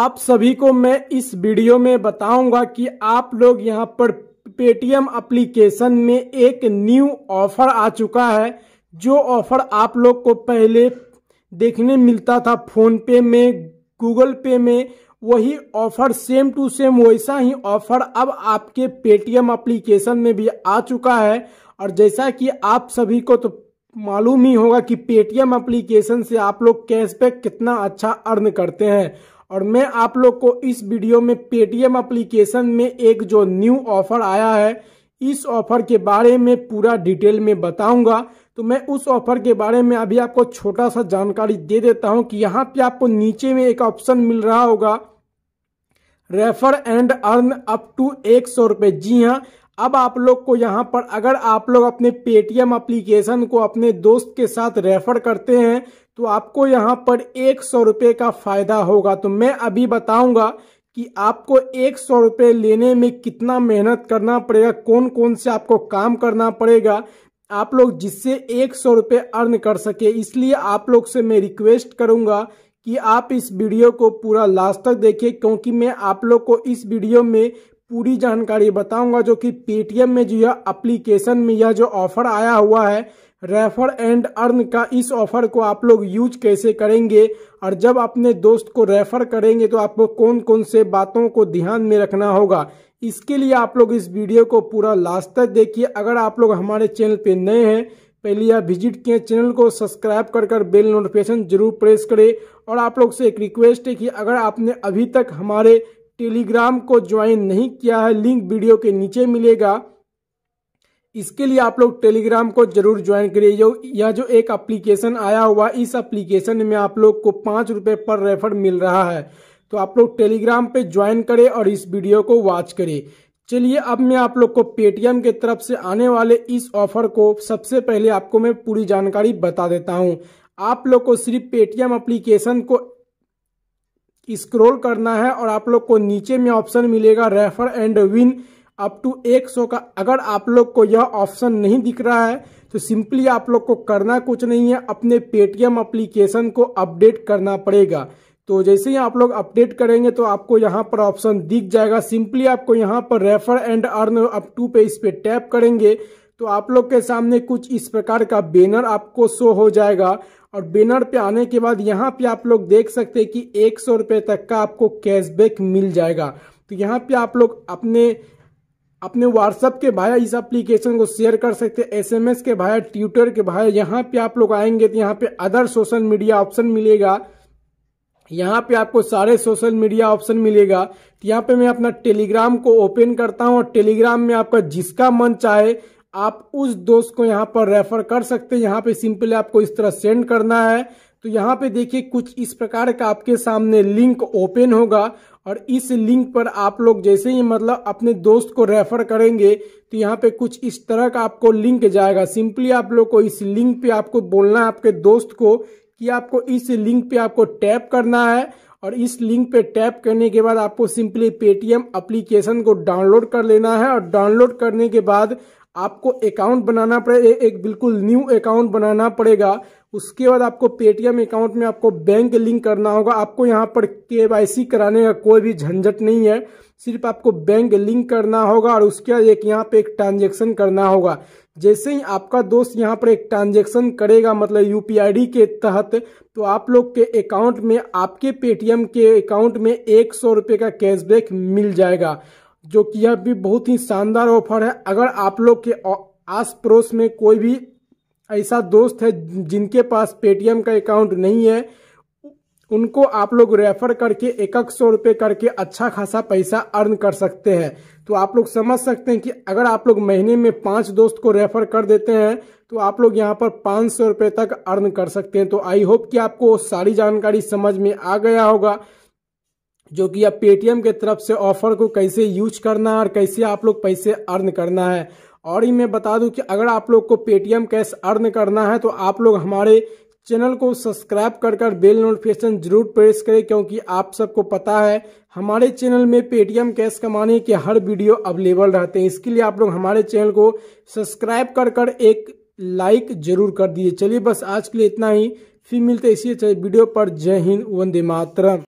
आप सभी को मैं इस वीडियो में बताऊंगा कि आप लोग यहां पर पेटीएम एप्लीकेशन में एक न्यू ऑफर आ चुका है जो ऑफर आप लोग को पहले देखने मिलता था फोन पे में गूगल पे में वही ऑफर सेम टू सेम वैसा ही ऑफर अब आपके पेटीएम एप्लीकेशन में भी आ चुका है और जैसा कि आप सभी को तो मालूम ही होगा कि पेटीएम एप्लीकेशन से आप लोग कैशबैक कितना अच्छा अर्न करते हैं और मैं आप लोग को इस वीडियो में पेटीएम एप्लीकेशन में एक जो न्यू ऑफर आया है इस ऑफर के बारे में पूरा डिटेल में बताऊंगा तो मैं उस ऑफर के बारे में अभी आपको छोटा सा जानकारी दे देता हूं कि यहाँ पे आपको नीचे में एक ऑप्शन मिल रहा होगा refer and earn up to एक सौ रुपए जी हाँ अब आप लोग को यहाँ पर अगर आप लोग अपने पेटीएम एप्लीकेशन को अपने दोस्त के साथ रेफर करते हैं तो आपको यहाँ पर एक सौ रुपये का फ़ायदा होगा तो मैं अभी बताऊंगा कि आपको एक सौ रुपये लेने में कितना मेहनत करना पड़ेगा कौन कौन से आपको काम करना पड़ेगा आप लोग जिससे एक सौ रुपये अर्न कर सके इसलिए आप लोग से मैं रिक्वेस्ट करूँगा कि आप इस वीडियो को पूरा लास्ट तक देखें क्योंकि मैं आप लोग को इस वीडियो में पूरी जानकारी बताऊंगा जो कि पेटीएम में जो यह अप्लीकेशन में यह जो ऑफर आया हुआ है रेफर एंड अर्न का इस ऑफर को आप लोग यूज कैसे करेंगे और जब अपने दोस्त को रेफर करेंगे तो आपको कौन कौन से बातों को ध्यान में रखना होगा इसके लिए आप लोग इस वीडियो को पूरा लास्ट तक देखिए अगर आप लोग हमारे चैनल पे नए हैं पहले आप विजिट किए चैनल को सब्सक्राइब कर कर बेल नोटिफिकेशन जरूर प्रेस करें और आप लोग से एक रिक्वेस्ट है कि अगर आपने अभी तक हमारे टेलीग्राम को ज्वाइन नहीं किया है लिंक वीडियो के नीचे मिलेगा इसके लिए आप लोग टेलीग्राम को जरूर ज्वाइन करिए जो यह जो एक एप्लीकेशन आया हुआ इस एप्लीकेशन में आप लोग को पाँच रुपये पर रेफर मिल रहा है तो आप लोग टेलीग्राम पे ज्वाइन करें और इस वीडियो को वॉच करें चलिए अब मैं आप लोग को पेटीएम के तरफ से आने वाले इस ऑफर को सबसे पहले आपको मैं पूरी जानकारी बता देता हूँ आप लोग को सिर्फ पेटीएम अप्लीकेशन को स्क्रोल करना है और आप लोग को नीचे में ऑप्शन मिलेगा refer and win up to एक सौ का अगर आप लोग को यह ऑप्शन नहीं दिख रहा है तो सिंपली आप लोग को करना कुछ नहीं है अपने पेटीएम अप्लीकेशन को अपडेट करना पड़ेगा तो जैसे ही आप लोग अपडेट करेंगे तो आपको यहाँ पर ऑप्शन दिख जाएगा सिंपली आपको यहाँ पर refer and earn up to पे इस पे टैप करेंगे तो आप लोग के सामने कुछ इस प्रकार का बैनर आपको शो हो जाएगा और बैनर पे आने के बाद यहाँ पे आप लोग देख सकते हैं कि एक सौ रुपए तक का आपको कैशबैक मिल जाएगा तो यहाँ पे आप लोग अपने अपने व्हाट्सएप के भाया इस एप्लीकेशन को शेयर कर सकते एसएमएस के भाया ट्विटर के भाया यहाँ पे आप लोग आएंगे तो यहाँ पे अदर सोशल मीडिया ऑप्शन मिलेगा यहाँ पे आपको सारे सोशल मीडिया ऑप्शन मिलेगा तो यहाँ पे मैं अपना टेलीग्राम को ओपन करता हूँ और टेलीग्राम में आपका जिसका मन चाहे आप उस दोस्त को यहाँ पर रेफर कर सकते हैं यहाँ पे सिंपली आपको इस तरह सेंड करना है तो यहाँ पे देखिए कुछ इस प्रकार का आपके सामने लिंक ओपन होगा और इस लिंक पर आप लोग जैसे ही मतलब अपने दोस्त को रेफर करेंगे तो यहाँ पे कुछ इस तरह का आपको लिंक जाएगा सिंपली आप लोग को इस लिंक पे आपको बोलना है आपके दोस्त को कि आपको इस लिंक पे आपको टैप करना है और इस लिंक पे टैप करने के बाद आपको सिंपली पेटीएम अप्लीकेशन को डाउनलोड कर लेना है और डाउनलोड करने के बाद आपको अकाउंट बनाना पड़ेगा एक बिल्कुल न्यू अकाउंट बनाना पड़ेगा उसके बाद आपको पेटीएम अकाउंट में आपको बैंक लिंक करना होगा आपको यहाँ पर के कराने का कोई भी झंझट नहीं है सिर्फ आपको बैंक लिंक करना होगा और उसके बाद एक यहाँ पे एक ट्रांजेक्शन करना होगा जैसे ही आपका दोस्त यहाँ पर एक ट्रांजेक्शन करेगा मतलब यू पी के तहत तो आप लोग के अकाउंट में आपके पेटीएम के अकाउंट में एक सौ रुपये का कैशबैक मिल जाएगा जो कि यह भी बहुत ही शानदार ऑफर है अगर आप लोग के आस पड़ोस में कोई भी ऐसा दोस्त है जिनके पास पेटीएम का अकाउंट नहीं है उनको आप लोग रेफर करके एक एक सौ रुपये करके अच्छा खासा पैसा अर्न कर सकते हैं तो आप लोग समझ सकते हैं कि अगर आप लोग महीने में पांच दोस्त को रेफर कर देते हैं तो आप लोग यहाँ पर पाँच सौ रुपये तक अर्न कर सकते हैं तो आई होप कि आपको सारी जानकारी समझ में आ गया होगा जो कि अब पेटीएम के तरफ से ऑफर को कैसे यूज करना है और कैसे आप लोग पैसे अर्न करना है और ही मैं बता दूं कि अगर आप लोग को पेटीएम कैश अर्न करना है तो आप लोग हमारे चैनल को सब्सक्राइब कर कर बेल नोटिफिकेशन जरूर प्रेस करें क्योंकि आप सबको पता है हमारे चैनल में पेटीएम कैश कमाने के हर वीडियो अवेलेबल रहते हैं इसके लिए आप लोग हमारे चैनल को सब्सक्राइब कर कर एक लाइक जरूर कर दिए चलिए बस आज के लिए इतना ही फिर मिलते इसी वीडियो पर जय हिंद वंदे मातरम